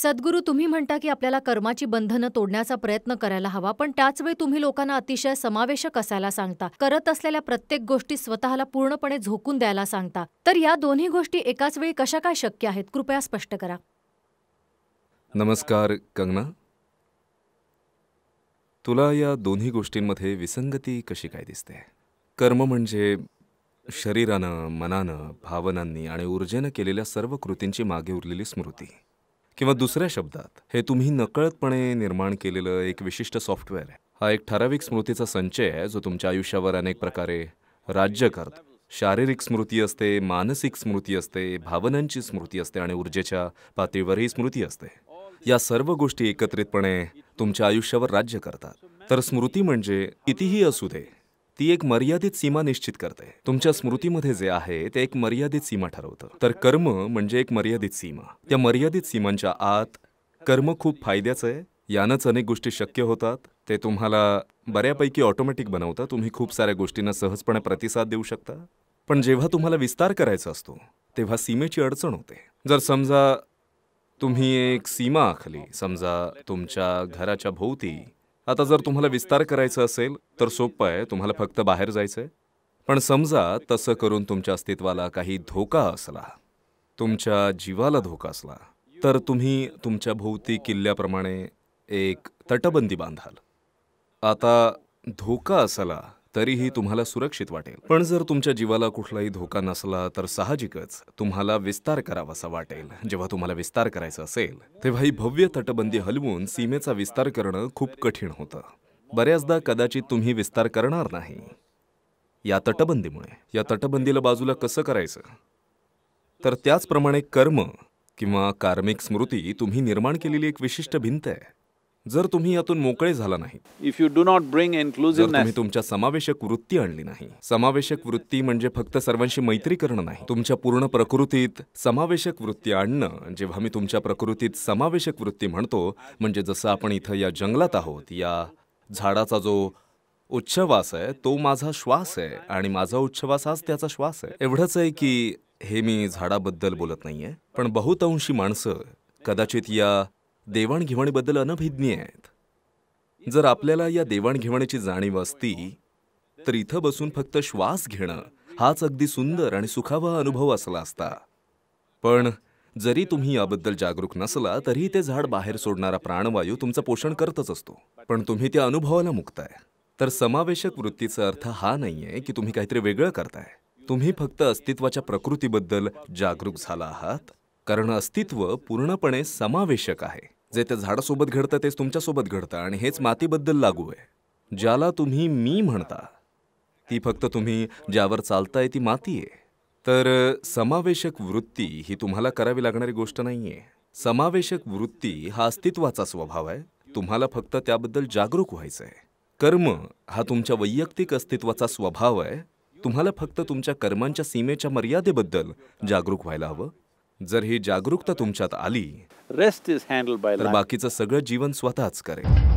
सद्गुरू तुम्ही म्हणता की आपल्याला कर्माची बंधनं तोडण्याचा प्रयत्न करायला हवा पण त्याचवेळी तुम्ही लोकांना अतिशय समावेशक असायला सांगता करत असलेल्या प्रत्येक गोष्टी स्वतःला पूर्णपणे झोकून द्यायला सांगता तर या दोन्ही गोष्टी एकाच वेळी कशा काय शक्य आहेत कृपया स्पष्ट करा नमस्कार कंगना तुला या दोन्ही गोष्टींमध्ये विसंगती कशी काय दिसते कर्म म्हणजे शरीरानं मनानं भावनांनी आणि ऊर्जेनं केलेल्या सर्व कृतींची मागे उरलेली स्मृती किंवा दुसऱ्या शब्दात हे तुम्ही नकळतपणे निर्माण केलेलं एक विशिष्ट सॉफ्टवेअर आहे हा एक ठराविक स्मृतीचा संचय आहे जो तुमच्या आयुष्यावर अनेक प्रकारे राज्य करतो शारीरिक स्मृती असते मानसिक स्मृती असते भावनांची स्मृती असते आणि ऊर्जेच्या पातळीवरही स्मृती असते या सर्व गोष्टी एकत्रितपणे तुमच्या आयुष्यावर राज्य करतात तर स्मृती म्हणजे कितीही असू दे ती एक मर्यादित सीमा निश्चित करते तुमच्या स्मृतीमध्ये जे आहे ते एक मर्यादित सीमा ठरवतं तर कर्म म्हणजे एक मर्यादित सीमा त्या मर्यादित सीमांच्या आत कर्म खूप फायद्याचं आहे यानंच अनेक गोष्टी शक्य होतात ते तुम्हाला बऱ्यापैकी ऑटोमॅटिक बनवतं तुम्ही खूप साऱ्या गोष्टींना सहजपणे प्रतिसाद देऊ शकता पण जेव्हा तुम्हाला विस्तार करायचा असतो तेव्हा सीमेची अडचण होते जर समजा तुम्ही एक सीमा आखली समजा तुमच्या घराच्या भोवती आता जर तुम्हाला विस्तार करायचा असेल तर सोपं आहे तुम्हाला फक्त बाहेर जायचं आहे पण समजा तसं करून तुमच्या अस्तित्वाला काही धोका असला तुमच्या जीवाला धोका असला तर तुम्ही तुमच्या भोवती किल्ल्याप्रमाणे एक तटबंदी बांधाल आता धोका असला तरीही तुम्हाला सुरक्षित वाटेल पण जर तुमच्या जीवाला कुठलाही धोका नसला तर साहजिकच तुम्हाला विस्तार करावासा वाटेल जेव्हा तुम्हाला विस्तार करायचा असेल तेव्हा ही भव्य तटबंदी हलवून सीमेचा विस्तार करणं खूप कठीण होतं बऱ्याचदा कदाचित तुम्ही विस्तार करणार नाही या तटबंदीमुळे या तटबंदीला बाजूला कसं करायचं तर त्याचप्रमाणे कर्म किंवा कार्मिक स्मृती तुम्ही निर्माण केलेली एक विशिष्ट भिंत आहे जर तुम्ही यातून मोकळे झाला नाही if you do not bring inclusive तुम्ही तुमच्या समावेशक वृत्ती आणली नाही समावेशक वृत्ती म्हणजे फक्त सर्वांशी मैत्री करणं नाही तुमच्या पूर्ण प्रकृतीत समावेशक वृत्ती आणणं जेव्हा मी तुमच्या प्रकृतीत समावेशक वृत्ती म्हणतो म्हणजे जसं आपण इथं या जंगलात आहोत या झाडाचा जो उच्छवास आहे तो माझा श्वास आहे आणि माझा उच्छवास हाच त्याचा श्वास आहे एवढंच आहे की हे मी झाडाबद्दल बोलत नाहीये पण बहुतांशी माणसं कदाचित या देवाणघेवाणीबद्दल अनभिज्ञ आहेत जर आपल्याला या देवाणघेवाणीची जाणीव असती तर इथं बसून फक्त श्वास घेणं हाच अगदी सुंदर आणि सुखावा अनुभव असला असता पण जरी तुम्ही याबद्दल जागरूक नसला तरीही ते झाड बाहेर सोडणारा प्राणवायू तुमचं पोषण करतच असतो पण तुम्ही त्या अनुभवाला मुक्ताय तर समावेशक वृत्तीचा अर्थ हा नाहीये की तुम्ही काहीतरी वेगळं करताय तुम्ही फक्त अस्तित्वाच्या प्रकृतीबद्दल जागरूक झाला आहात कारण अस्तित्व पूर्णपणे समावेशक आहे जे त्या झाडासोबत घडतं तेच तुमच्यासोबत घडतं आणि हेच मातीबद्दल लागू आहे ज्याला तुम्ही मी म्हणता ती फक्त तुम्ही ज्यावर चालताय ती माती आहे तर समावेशक वृत्ती ही तुम्हाला करावी लागणारी गोष्ट नाही आहे समावेशक वृत्ती हा अस्तित्वाचा स्वभाव आहे तुम्हाला फक्त त्याबद्दल जागरूक व्हायचं आहे कर्म हा तुमच्या वैयक्तिक अस्तित्वाचा स्वभाव आहे तुम्हाला फक्त तुमच्या कर्मांच्या सीमेच्या मर्यादेबद्दल जागरूक व्हायला हवं जर ही जागरूकता तुमच्यात आली रेस्ट इज हँडल तर बाकीचं सगळं जीवन स्वतःच करेल